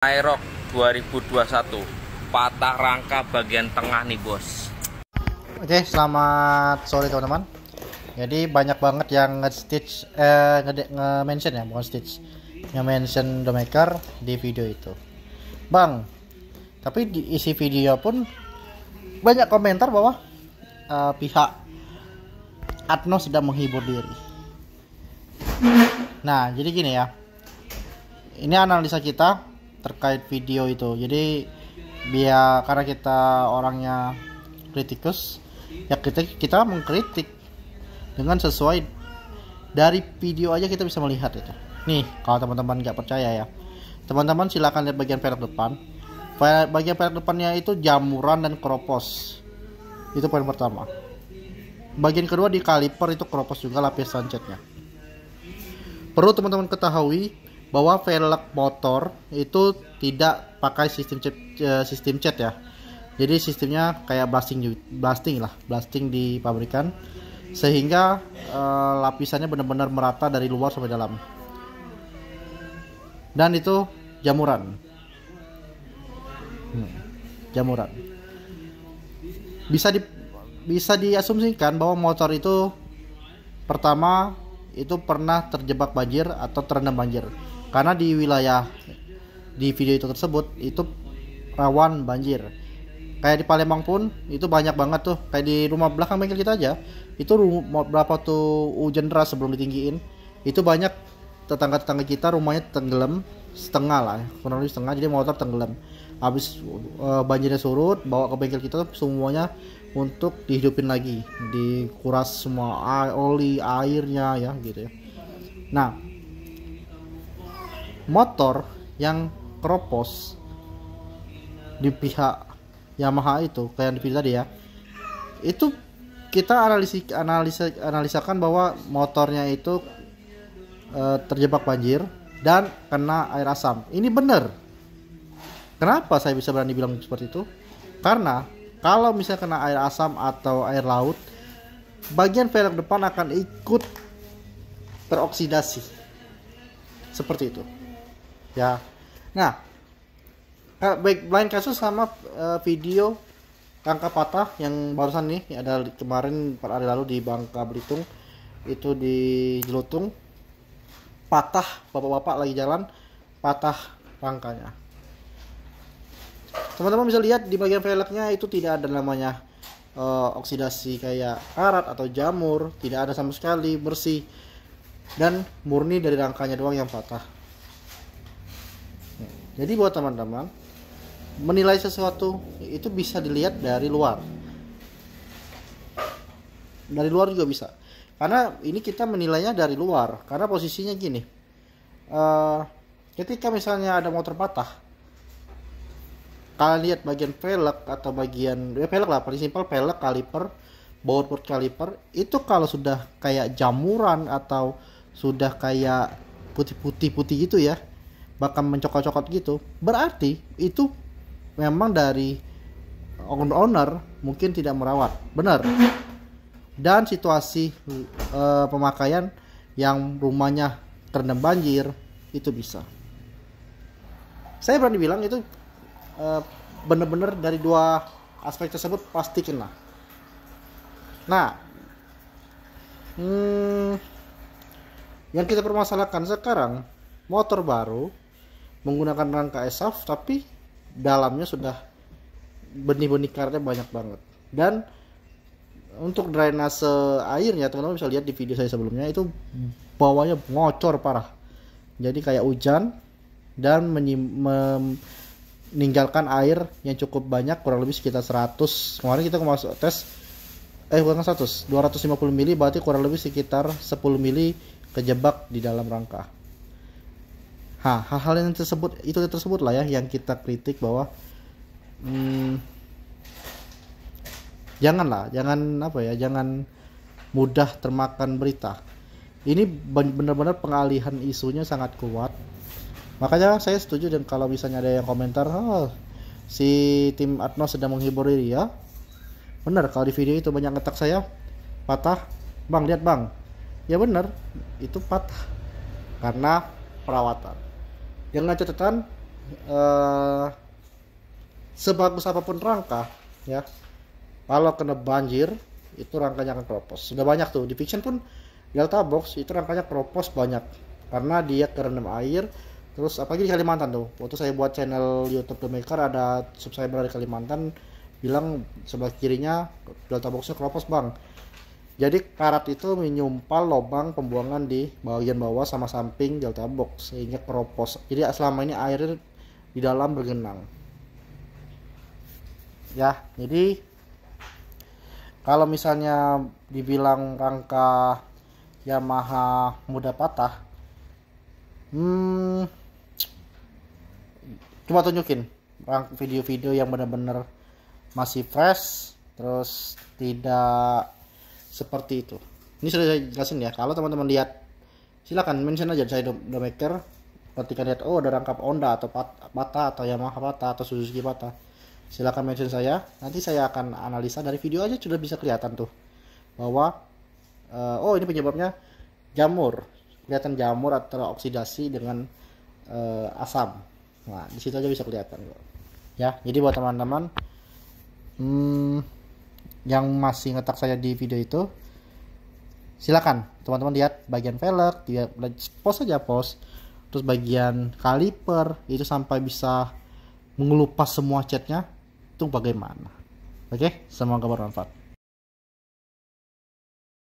Aerox 2021 patah rangka bagian tengah nih bos oke selamat sore teman-teman jadi banyak banget yang nge-stitch eh, nge-mention ya bukan stitch nge-mention domaker di video itu bang tapi di isi video pun banyak komentar bahwa uh, pihak Atno sedang menghibur diri nah jadi gini ya ini analisa kita terkait video itu jadi biar karena kita orangnya kritikus ya kita kita mengkritik dengan sesuai dari video aja kita bisa melihat itu nih kalau teman-teman nggak percaya ya teman-teman silahkan lihat bagian perak depan bagian perak depannya itu jamuran dan kropos itu poin pertama bagian kedua di kaliper itu kropos juga lapisan catnya perlu teman-teman ketahui bahwa velg motor itu tidak pakai sistem chat, eh, sistem chat ya. Jadi sistemnya kayak blasting blasting lah, blasting di pabrikan sehingga uh, lapisannya benar-benar merata dari luar sampai dalam. Dan itu jamuran. Hmm, jamuran. Bisa di bisa diasumsikan bahwa motor itu pertama itu pernah terjebak banjir atau terendam banjir karena di wilayah di video itu tersebut itu rawan banjir kayak di Palembang pun itu banyak banget tuh kayak di rumah belakang bengkel kita aja itu rumah, berapa tuh hujan deras sebelum ditinggiin itu banyak tetangga-tetangga kita rumahnya tenggelam setengah lah kurang lebih setengah jadi motor tenggelam habis uh, banjirnya surut bawa ke bengkel kita tuh semuanya untuk dihidupin lagi dikuras semua oli airnya ya gitu ya nah motor yang keropos di pihak Yamaha itu kayak yang dipilih tadi ya itu kita analisis analisa analisakan bahwa motornya itu e, terjebak banjir dan kena air asam ini bener kenapa saya bisa berani bilang seperti itu karena kalau misalnya kena air asam atau air laut bagian velg depan akan ikut teroksidasi seperti itu ya nah eh, baik lain kasus sama eh, video rangka patah yang barusan nih ada kemarin pada hari lalu di Bangka Belitung itu di Jelutung patah bapak-bapak lagi jalan patah rangkanya teman-teman bisa lihat di bagian velgnya itu tidak ada namanya uh, oksidasi kayak karat atau jamur tidak ada sama sekali bersih dan murni dari rangkanya doang yang patah jadi buat teman-teman menilai sesuatu itu bisa dilihat dari luar. Dari luar juga bisa. Karena ini kita menilainya dari luar. Karena posisinya gini. Uh, ketika misalnya ada motor patah, kalian lihat bagian velg atau bagian ya velg lah paling simpel velg kaliper boardboard kaliper itu kalau sudah kayak jamuran atau sudah kayak putih-putih putih gitu ya bahkan mencokot-cokot gitu berarti itu memang dari owner mungkin tidak merawat benar dan situasi uh, pemakaian yang rumahnya terendam banjir itu bisa saya berani bilang itu bener eh, benar-benar dari dua aspek tersebut pasti kena nah hmm, yang kita permasalahkan sekarang motor baru menggunakan rangka esaf tapi dalamnya sudah benih-benih karetnya banyak banget dan untuk drainase airnya teman-teman bisa lihat di video saya sebelumnya itu bawahnya ngocor parah jadi kayak hujan dan meninggalkan air yang cukup banyak kurang lebih sekitar 100 kemarin kita masuk tes eh bukan 100 250 mili berarti kurang lebih sekitar 10 mili kejebak di dalam rangka hal-hal yang tersebut itu tersebut lah ya yang kita kritik bahwa hmm, janganlah, jangan apa ya, jangan mudah termakan berita. Ini benar-benar pengalihan isunya sangat kuat. Makanya saya setuju dan kalau misalnya ada yang komentar, oh, si tim Atno sedang menghibur diri ya. Benar kalau di video itu banyak ngetak saya patah, bang lihat bang. Ya benar, itu patah karena perawatan dengan catatan uh, sebagus apapun rangka ya kalau kena banjir itu rangkanya akan keropos sudah banyak tuh di fiction pun delta box itu rangkanya keropos banyak karena dia terendam air terus apalagi di Kalimantan tuh waktu saya buat channel YouTube The Maker ada subscriber dari Kalimantan bilang sebelah kirinya delta boxnya keropos bang jadi karat itu menyumpal lubang pembuangan di bagian bawah sama samping delta box sehingga keropos. Jadi selama ini air di dalam bergenang. Ya, jadi kalau misalnya dibilang rangka Yamaha mudah patah, hmm, cuma tunjukin video-video yang benar-benar masih fresh, terus tidak seperti itu ini sudah saya jelasin ya kalau teman-teman lihat silakan mention aja saya Maker. ketika lihat oh ada rangkap Honda atau patah atau Yamaha patah atau Suzuki patah silakan mention saya nanti saya akan analisa dari video aja sudah bisa kelihatan tuh bahwa uh, oh ini penyebabnya jamur kelihatan jamur atau oksidasi dengan uh, asam nah disitu aja bisa kelihatan ya jadi buat teman-teman hmm, yang masih ngetak saya di video itu silakan teman-teman lihat bagian velg dia pos saja pos terus bagian kaliper itu sampai bisa mengelupas semua catnya itu bagaimana oke semoga bermanfaat